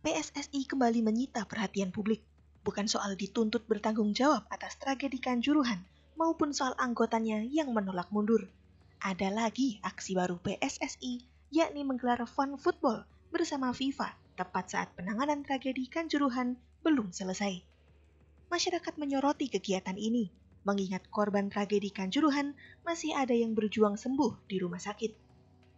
PSSI kembali menyita perhatian publik. Bukan soal dituntut bertanggung jawab atas tragedi Kanjuruhan maupun soal anggotanya yang menolak mundur. Ada lagi aksi baru PSSI, yakni menggelar fun football bersama FIFA tepat saat penanganan tragedi Kanjuruhan belum selesai. Masyarakat menyoroti kegiatan ini, mengingat korban tragedi Kanjuruhan masih ada yang berjuang sembuh di rumah sakit.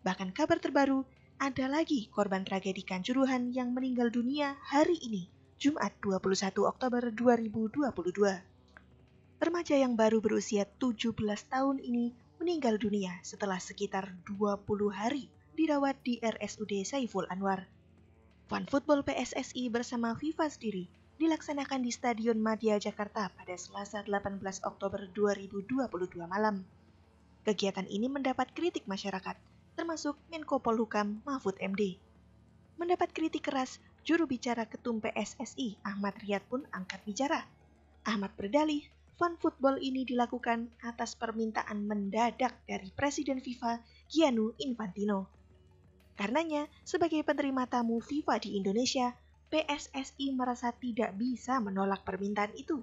Bahkan kabar terbaru ada lagi korban tragedi Kanjuruhan yang meninggal dunia hari ini, Jumat 21 Oktober 2022. Remaja yang baru berusia 17 tahun ini meninggal dunia setelah sekitar 20 hari dirawat di RSUD Saiful Anwar. Fun Football PSSI bersama FIFA sendiri dilaksanakan di Stadion Madia Jakarta pada Selasa 18 Oktober 2022 malam. Kegiatan ini mendapat kritik masyarakat termasuk Menko Polhukam Mahfud MD. Mendapat kritik keras, juru bicara Ketum PSSI Ahmad Riyad pun angkat bicara. Ahmad berdalih, fun football ini dilakukan atas permintaan mendadak dari Presiden FIFA Gianu Infantino. Karenanya, sebagai penerima tamu FIFA di Indonesia, PSSI merasa tidak bisa menolak permintaan itu.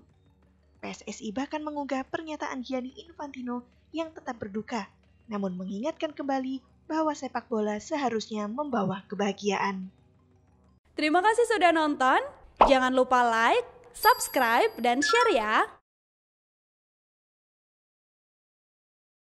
PSSI bahkan mengunggah pernyataan Gianni Infantino yang tetap berduka, namun mengingatkan kembali bahwa sepak bola seharusnya membawa kebahagiaan. Terima kasih sudah nonton. Jangan lupa like, subscribe, dan share ya.